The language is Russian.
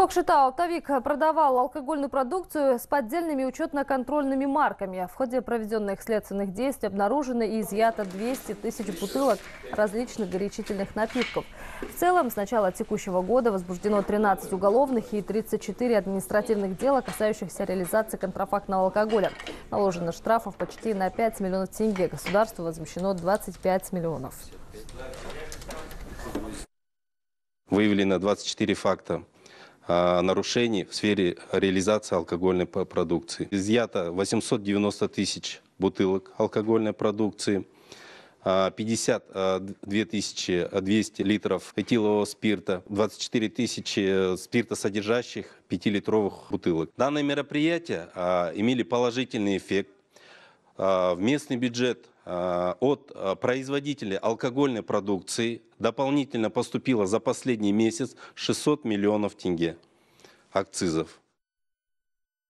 Кокшетау оптовик продавал алкогольную продукцию с поддельными учетно-контрольными марками. В ходе проведенных следственных действий обнаружено и изъято 200 тысяч бутылок различных горячительных напитков. В целом, с начала текущего года возбуждено 13 уголовных и 34 административных дела, касающихся реализации контрафактного алкоголя. Наложено штрафов почти на 5 миллионов тенге. Государству возмещено 25 миллионов. Выявлено 24 факта а, нарушений в сфере реализации алкогольной продукции. Изъято 890 тысяч бутылок алкогольной продукции, 52 а, 200 а, литров этилового спирта, 24 тысячи э, спиртосодержащих 5-литровых бутылок. Данные мероприятия имели положительный эффект Э, в местный бюджет э, от э, производителей алкогольной продукции дополнительно поступило за последний месяц 600 миллионов тенге акцизов.